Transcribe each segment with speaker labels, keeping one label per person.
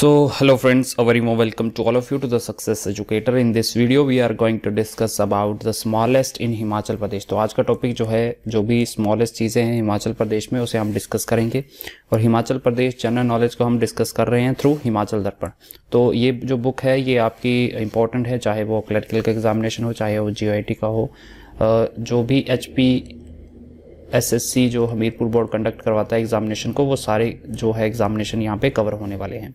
Speaker 1: so hello friends a very warm welcome to all of you to the success educator in this video we are going to discuss about the smallest in himachal pradesh to aaj ka topic jo hai jo bhi smallest cheeze hain himachal pradesh mein use hum discuss karenge aur himachal pradesh general knowledge ko hum discuss kar rahe hain through himachal darpan to ye jo book hai ye aapki important hai chahe wo clerical ka examination ho chahe wo git ka ho jo bhi hp SSC जो Hamirpur board conduct करवाता है examination को वो सारे जो है examination यहाँ पे कवर होने वाले हैं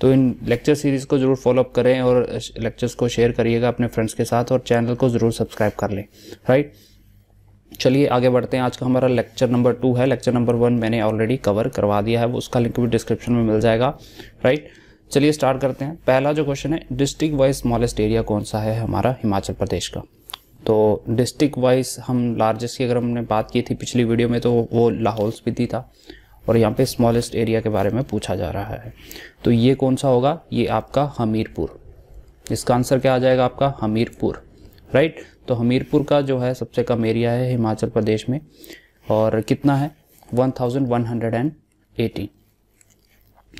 Speaker 1: तो इन लेक्चर सीरीज़ को ज़रूर फॉलोअप करें और लेक्चर्स को शेयर करिएगा अपने फ्रेंड्स के साथ और चैनल को ज़रूर सब्सक्राइब कर लें राइट चलिए आगे बढ़ते हैं आज का हमारा लेक्चर नंबर टू है लेक्चर नंबर वन मैंने ऑलरेडी कवर करवा दिया है वो उसका लिंक भी डिस्क्रिप्शन में मिल जाएगा राइट चलिए स्टार्ट करते हैं पहला जो क्वेश्चन है डिस्ट्रिक्ट वाइज स्मॉलेस्ट एरिया कौन सा है हमारा हिमाचल प्रदेश का तो डिस्ट्रिक्ट वाइज हम लार्जेस्ट की अगर हमने बात की थी पिछली वीडियो में तो वो लाहौल स्पीति था और यहाँ पे स्मॉलेस्ट एरिया के बारे में पूछा जा रहा है तो ये कौन सा होगा ये आपका हमीरपुर इसका आंसर क्या आ जाएगा आपका हमीरपुर राइट तो हमीरपुर का जो है सबसे कम एरिया है हिमाचल प्रदेश में और कितना है वन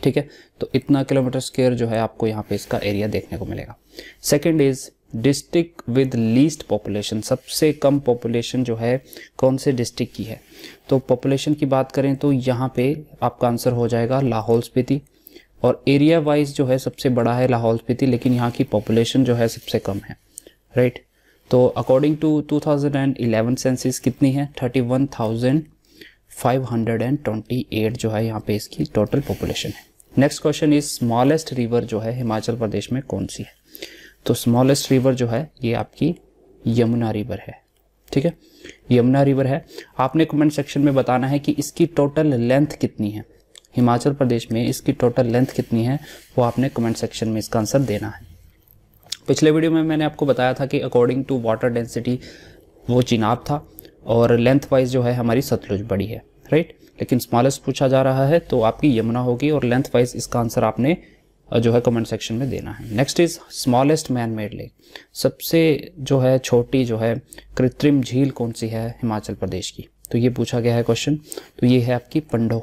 Speaker 1: ठीक है तो इतना किलोमीटर स्क्वेयर जो है आपको यहाँ पे इसका एरिया देखने को मिलेगा second is district with least population सबसे कम पॉपुलेशन जो है कौन से डिस्ट्रिक्ट की है तो पॉपुलेशन की बात करें तो यहाँ पे आपका आंसर हो जाएगा लाहौल स्पीति और एरिया वाइज जो है सबसे बड़ा है लाहौल स्पीति लेकिन यहाँ की पॉपुलेशन जो है सबसे कम है राइट right? तो अकॉर्डिंग टू 2011 सेंसिस कितनी है 31,528 जो है यहाँ पे इसकी टोटल पॉपुलेशन है next question is smallest river जो है हिमाचल प्रदेश में कौन सी है तो स्मॉलेस्ट रिवर जो है ये आपकी यमुना रिवर है ठीक है यमुना रिवर है आपने कमेंट सेक्शन में बताना है कि इसकी टोटल लेंथ कितनी है हिमाचल प्रदेश में इसकी टोटल लेंथ कितनी है वो आपने कमेंट सेक्शन में इसका आंसर देना है पिछले वीडियो में मैंने आपको बताया था कि अकॉर्डिंग टू वाटर डेंसिटी वो चिनाब था और लेंथ वाइज जो है हमारी सतलुज बड़ी है राइट लेकिन स्मॉलेस्ट पूछा जा रहा है तो आपकी यमुना होगी और लेंथ वाइज इसका आंसर आपने जो है कमेंट सेक्शन में देना है next is smallest man made lake सबसे जो है छोटी जो है कृत्रिम झील कौन सी है हिमाचल प्रदेश की तो ये पूछा गया है क्वेश्चन तो ये है आपकी पंडो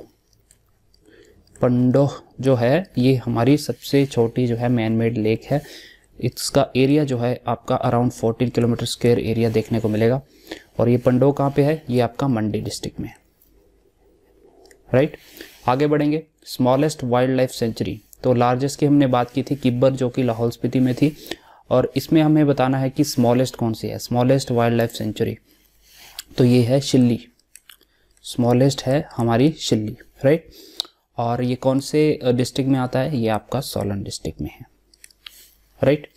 Speaker 1: पंडोह जो है ये हमारी सबसे छोटी जो है मैन मेड लेक है इसका एरिया जो है आपका अराउंड 14 किलोमीटर स्क्वेयर एरिया देखने को मिलेगा और ये पंडो कहाँ पे है ये आपका मंडी डिस्ट्रिक्ट में है राइट आगे बढ़ेंगे स्मॉलेस्ट वाइल्ड लाइफ सेंचुरी तो लार्जेस्ट की हमने बात की थी किब्बर जो कि लाहौल स्पीति में थी और इसमें हमें बताना है कि स्मॉलेस्ट कौन सी है स्मॉलेस्ट वाइल्ड लाइफ सेंचुरी तो ये है शिल्ली स्मॉलेस्ट है हमारी शिल्ली राइट और ये कौन से डिस्ट्रिक्ट में आता है ये आपका सोलन डिस्ट्रिक्ट में है right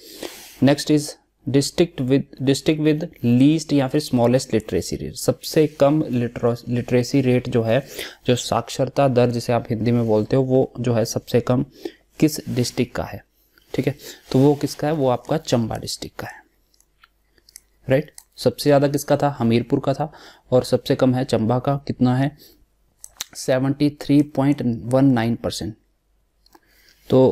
Speaker 1: next is district with district with least या फिर स्मॉलेस्ट लिटरेसी रेट सबसे कम लिटरेसी रेट जो है जो साक्षरता दर जिसे आप हिंदी में बोलते हो वो जो है सबसे कम किस डिस्ट्रिक्ट का है ठीक है तो वो किसका है वो आपका चंबा डिस्ट्रिक्ट का है राइट right? सबसे ज़्यादा किसका था हमीरपुर का था और सबसे कम है चंबा का कितना है seventy three point one nine percent तो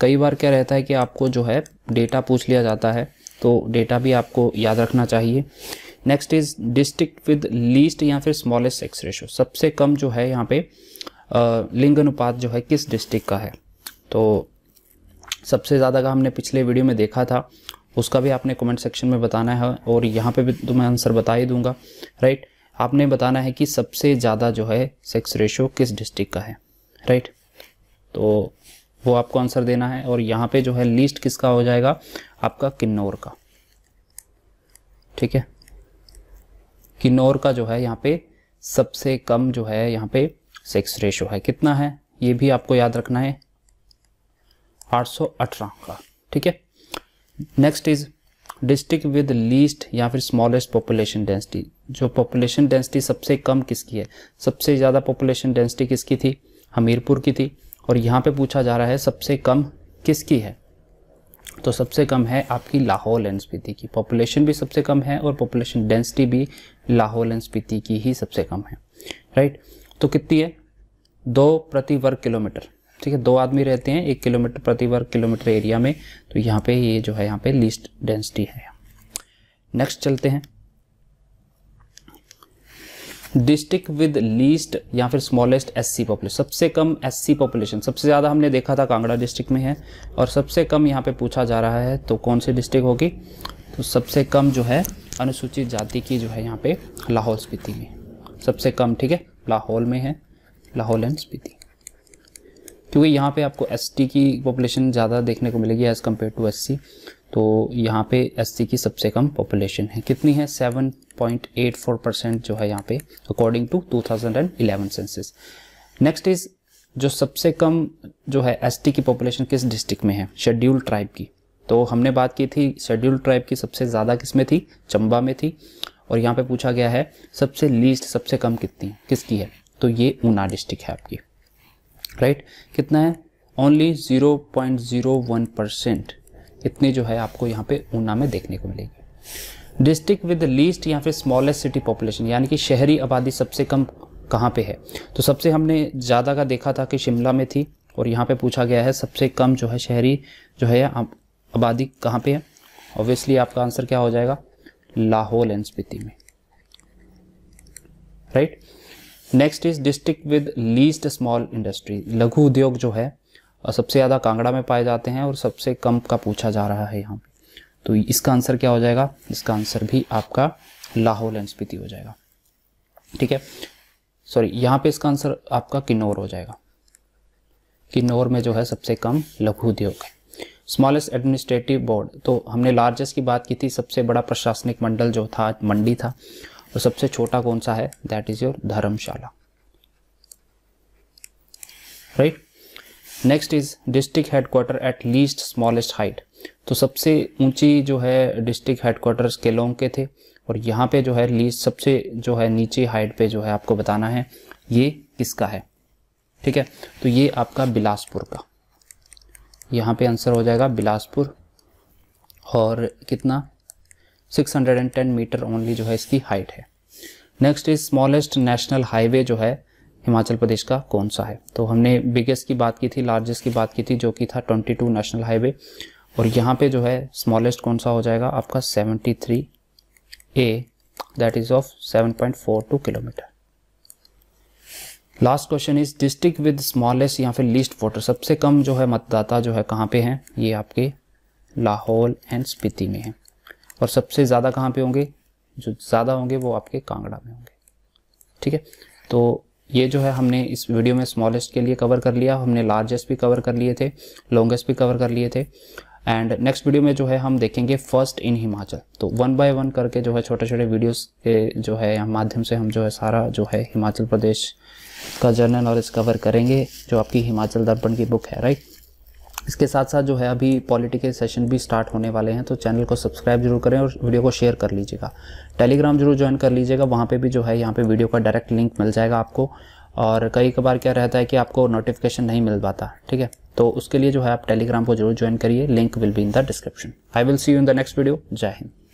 Speaker 1: कई बार क्या रहता है कि आपको जो है डेटा पूछ लिया जाता है तो डेटा भी आपको याद रखना चाहिए next is district with least या फिर स्मॉलेस्ट सेक्स रेशो सबसे कम जो है यहाँ पे लिंग अनुपात जो है किस डिस्ट्रिक्ट का है तो सबसे ज़्यादा का हमने पिछले वीडियो में देखा था उसका भी आपने कमेंट सेक्शन में बताना है और यहाँ पे भी तो मैं आंसर बता ही दूंगा राइट आपने बताना है कि सबसे ज़्यादा जो है सेक्स रेशो किस डिस्ट्रिक्ट का है राइट तो वो आपको आंसर देना है और यहाँ पे जो है लीस्ट किसका हो जाएगा आपका किन्नौर का ठीक है किन्नौर का जो है यहाँ पे सबसे कम जो है यहाँ पे सेक्स रेशो है कितना है ये भी आपको याद रखना है 818 का ठीक है next is district with least या फिर स्मॉलेस्ट पॉपुलेशन डेंसिटी जो पॉपुलेशन डेंसिटी सबसे कम किसकी है सबसे ज़्यादा पॉपुलेशन डेंसिटी किसकी थी हमीरपुर की थी और यहाँ पे पूछा जा रहा है सबसे कम किसकी है तो सबसे कम है आपकी लाहौल एंड स्पीति की पॉपुलेशन भी सबसे कम है और पॉपुलेशन डेंसिटी भी लाहौल एंड स्पीति की ही सबसे कम है राइट तो कितनी है दो प्रति वर्ग किलोमीटर ठीक है दो आदमी रहते हैं एक किलोमीटर प्रति वर्ग किलोमीटर एरिया में तो यहाँ पे ये जो है यहाँ पे लीस्ट डेंसिटी है नेक्स्ट चलते हैं डिस्ट्रिक्ट विद लीस्ट या फिर स्मॉलेस्ट एससी पॉपुलेशन सबसे कम एससी पॉपुलेशन सबसे ज़्यादा हमने देखा था कांगड़ा डिस्ट्रिक्ट में है और सबसे कम यहाँ पे पूछा जा रहा है तो कौन सी डिस्ट्रिक्ट होगी तो सबसे कम जो है अनुसूचित जाति की जो है यहाँ पे लाहौल स्पीति में सबसे कम ठीक है लाहौल में है लाहौल एंड स्पीति क्योंकि यहाँ पे आपको टी की पॉपुलेशन ज़्यादा देखने को मिलेगी एज़ कम्पेयर टू सी तो यहाँ पे एससी की सबसे कम पॉपुलेशन है कितनी है 7.84 परसेंट जो है यहाँ पे according to 2011 census next is जो सबसे कम जो है एसटी की पॉपुलेशन किस डिस्ट्रिक्ट में है शेड्यूल ट्राइब की तो हमने बात की थी शेड्यूल ट्राइब की सबसे ज़्यादा किस में थी चंबा में थी और यहाँ पे पूछा गया है सबसे लीस्ट सबसे कम कितनी किसकी है तो ये ऊना डिस्ट्रिक्ट है आपकी राइट right? कितना है ओनली 0.01 परसेंट इतनी जो है आपको यहाँ पे ऊना में देखने को मिलेगी डिस्ट्रिक्ट विद लीस्ट या फिर स्मॉलेस्ट सिटी पॉपुलेशन यानी कि शहरी आबादी सबसे कम कहाँ पे है तो सबसे हमने ज़्यादा का देखा था कि शिमला में थी और यहाँ पे पूछा गया है सबसे कम जो है शहरी जो है आबादी कहाँ पे है ऑब्वियसली आपका आंसर क्या हो जाएगा लाहौल एंड स्पीति में right next is district with least small industry लघु उद्योग जो है सबसे ज़्यादा कांगड़ा में पाए जाते हैं और सबसे कम का पूछा जा रहा है यहाँ तो इसका आंसर क्या हो जाएगा इसका आंसर भी आपका लाहौल एंड स्पीति हो जाएगा ठीक है सॉरी यहाँ पे इसका आंसर आपका किन्नौर हो जाएगा किन्नौर में जो है सबसे कम लघु उद्योग है स्मॉलेस्ट एडमिनिस्ट्रेटिव बोर्ड तो हमने लार्जेस्ट की बात की थी सबसे बड़ा प्रशासनिक मंडल जो था मंडी था और सबसे छोटा कौन सा है that is your Dharamshala right next is district headquarter at least smallest height तो सबसे ऊंची जो है डिस्ट्रिक्ट हेडक्वार्टर्स केलोंग के थे और यहाँ पे जो है लीस्ट सबसे जो है नीचे हाइट पे जो है आपको बताना है ये किसका है ठीक है तो ये आपका बिलासपुर का यहाँ पे आंसर हो जाएगा बिलासपुर और कितना 610 मीटर ओनली जो है इसकी हाइट है next is smallest national highway जो है हिमाचल प्रदेश का कौन सा है तो हमने बिगेस्ट की बात की थी लार्जेस्ट की बात की थी जो कि था 22 नेशनल हाईवे और यहाँ पे जो है स्मॉलेस्ट कौन सा हो जाएगा आपका 73 A that is of 7.42 kilometre last question is district with smallest या फिर लीस्ट वोटर सबसे कम जो है मतदाता जो है कहाँ पे हैं ये आपके लाहौल एंड स्पीति में है और सबसे ज़्यादा कहाँ पे होंगे जो ज़्यादा होंगे वो आपके कांगड़ा में होंगे ठीक है तो ये जो है हमने इस वीडियो में स्मॉलेस्ट के लिए कवर कर लिया हमने लार्जेस्ट भी कवर कर लिए थे लॉन्गेस्ट भी कवर कर लिए थे एंड नेक्स्ट वीडियो में जो है हम देखेंगे फर्स्ट इन हिमाचल तो वन बाय वन करके जो है छोटे छोटे वीडियोस के जो है माध्यम से हम जो है सारा जो है हिमाचल प्रदेश का जर्नल नॉलेज कवर करेंगे जो आपकी हिमाचल दर्पण की बुक है राइट इसके साथ साथ जो है अभी पॉलिटिकल सेशन भी स्टार्ट होने वाले हैं तो चैनल को सब्सक्राइब जरूर करें और वीडियो को शेयर कर लीजिएगा टेलीग्राम जरूर ज्वाइन कर लीजिएगा वहाँ पे भी जो है यहाँ पे वीडियो का डायरेक्ट लिंक मिल जाएगा आपको और कई कबार क्या रहता है कि आपको नोटिफिकेशन नहीं मिल पाता ठीक है तो उसके लिए जो है आप टेलीग्राम को जरूर ज्वाइन करिए link will be in the description I will see you in the next video जय हिंद